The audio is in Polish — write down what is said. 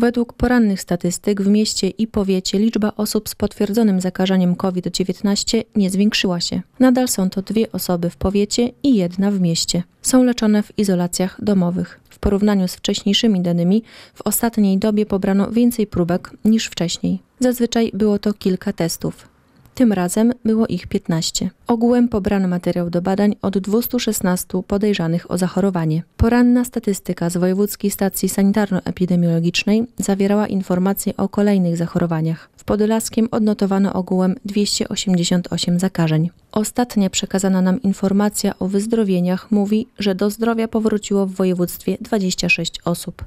Według porannych statystyk w mieście i powiecie liczba osób z potwierdzonym zakażeniem COVID-19 nie zwiększyła się. Nadal są to dwie osoby w powiecie i jedna w mieście. Są leczone w izolacjach domowych. W porównaniu z wcześniejszymi danymi, w ostatniej dobie pobrano więcej próbek niż wcześniej. Zazwyczaj było to kilka testów. Tym razem było ich 15. Ogółem pobrano materiał do badań od 216 podejrzanych o zachorowanie. Poranna statystyka z Wojewódzkiej Stacji Sanitarno-Epidemiologicznej zawierała informacje o kolejnych zachorowaniach. W Podlaskiem odnotowano ogółem 288 zakażeń. Ostatnia przekazana nam informacja o wyzdrowieniach mówi, że do zdrowia powróciło w województwie 26 osób.